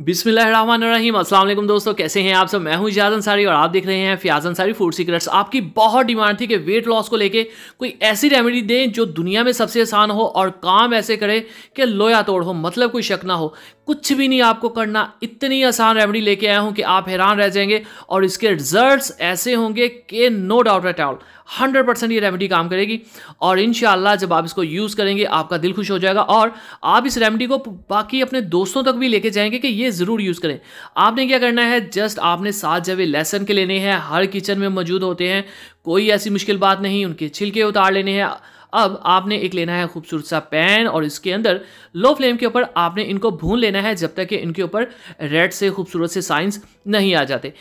अस्सलाम वालेकुम दोस्तों कैसे हैं आप सब मैं हूं इजाज अंसारी और आप देख रहे हैं फ्याज अंसारी फूड सीक्रेट्स आपकी बहुत डिमांड थी कि वेट लॉस को लेके कोई ऐसी रेमेडी दें जो दुनिया में सबसे आसान हो और काम ऐसे करें कि लोया तोड़ हो मतलब कोई शक ना हो कुछ भी नहीं आपको करना इतनी आसान रेमेडी लेके आया हूं कि आप हैरान रह जाएंगे और इसके रिजल्ट ऐसे होंगे कि no doubt at all hundred percent ये रेमेडी काम करेगी और इन जब आप इसको यूज़ करेंगे आपका दिल खुश हो जाएगा और आप इस रेमेडी को बाकी अपने दोस्तों तक भी लेके जाएंगे कि ये ये ज़रूर यूज़ करें आपने क्या करना है जस्ट आपने सात जवे लहसन के लेने हैं हर किचन में मौजूद होते हैं कोई ऐसी मुश्किल बात नहीं उनके छिलके उतार लेने हैं अब आपने एक लेना है खूबसूरत सा पैन और इसके अंदर लो फ्लेम के ऊपर आपने इनको भून लेना है जब तक कि इनके ऊपर रेड से खूबसूरत से साइंस नहीं आ जाते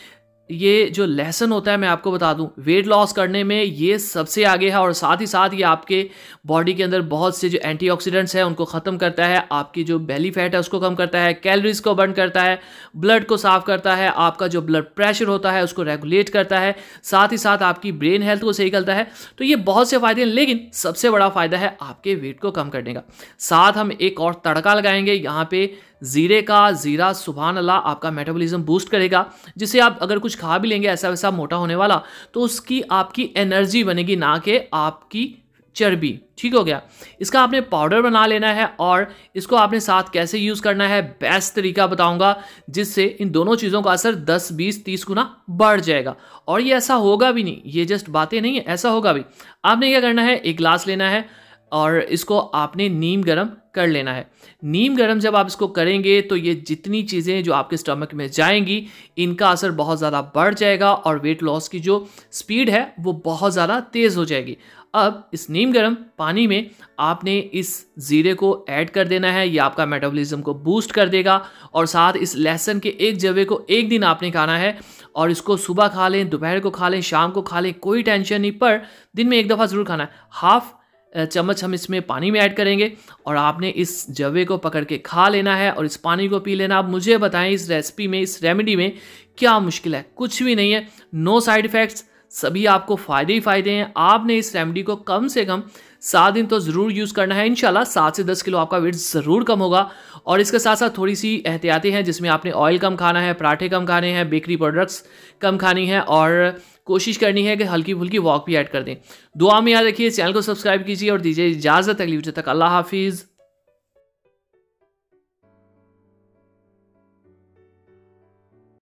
ये जो लेसन होता है मैं आपको बता दूं वेट लॉस करने में ये सबसे आगे है और साथ ही साथ ये आपके बॉडी के अंदर बहुत से जो एंटीऑक्सीडेंट्स हैं उनको ख़त्म करता है आपकी जो बेली फैट है उसको कम करता है कैलोरीज को बर्न करता है ब्लड को साफ करता है आपका जो ब्लड प्रेशर होता है उसको रेगुलेट करता है साथ ही साथ आपकी ब्रेन हेल्थ को सही करता है तो ये बहुत से फ़ायदे हैं लेकिन सबसे बड़ा फ़ायदा है आपके वेट को कम करने का साथ हम एक और तड़का लगाएंगे यहाँ पर ज़ीरे का ज़ीरा सुबहान अल्लाह आपका मेटाबॉलिज्म बूस्ट करेगा जिसे आप अगर कुछ खा भी लेंगे ऐसा वैसा मोटा होने वाला तो उसकी आपकी एनर्जी बनेगी ना कि आपकी चर्बी ठीक हो गया इसका आपने पाउडर बना लेना है और इसको आपने साथ कैसे यूज़ करना है बेस्ट तरीका बताऊंगा जिससे इन दोनों चीज़ों का असर 10, 20, 30 गुना बढ़ जाएगा और ये ऐसा होगा भी नहीं ये जस्ट बातें नहीं है ऐसा होगा भी आपने क्या करना है एक गिलास लेना है और इसको आपने नीम गरम कर लेना है नीम गरम जब आप इसको करेंगे तो ये जितनी चीज़ें जो आपके स्टमक में जाएंगी इनका असर बहुत ज़्यादा बढ़ जाएगा और वेट लॉस की जो स्पीड है वो बहुत ज़्यादा तेज़ हो जाएगी अब इस नीम गर्म पानी में आपने इस ज़ीरे को ऐड कर देना है ये आपका मेटाबॉलिज्म को बूस्ट कर देगा और साथ इस लहसन के एक जवे को एक दिन आपने खाना है और इसको सुबह खा लें दोपहर को खा लें शाम को खा लें कोई टेंशन नहीं पर दिन में एक दफ़ा ज़रूर खाना है हाफ़ चम्मच हम इसमें पानी में ऐड करेंगे और आपने इस जवे को पकड़ के खा लेना है और इस पानी को पी लेना आप मुझे बताएं इस रेसिपी में इस रेमेडी में क्या मुश्किल है कुछ भी नहीं है नो साइड इफ़ेक्ट्स सभी आपको फ़ायदे ही फ़ायदे हैं आपने इस रेमडी को कम से कम सात दिन तो ज़रूर यूज़ करना है इनशाला सात से दस किलो आपका वेट ज़रूर कम होगा और इसके साथ साथ थोड़ी सी एहतियातें हैं जिसमें आपने ऑयल कम खाना है पराठे कम खाने हैं बेकरी प्रोडक्ट्स कम खानी है और कोशिश करनी है कि हल्की फुल्की वॉक भी ऐड कर दें दुआ में याद रखिए चैनल को सब्सक्राइब कीजिए और दीजिए इजाज़त अगली वीडियो तक अल्लाह हाफिज़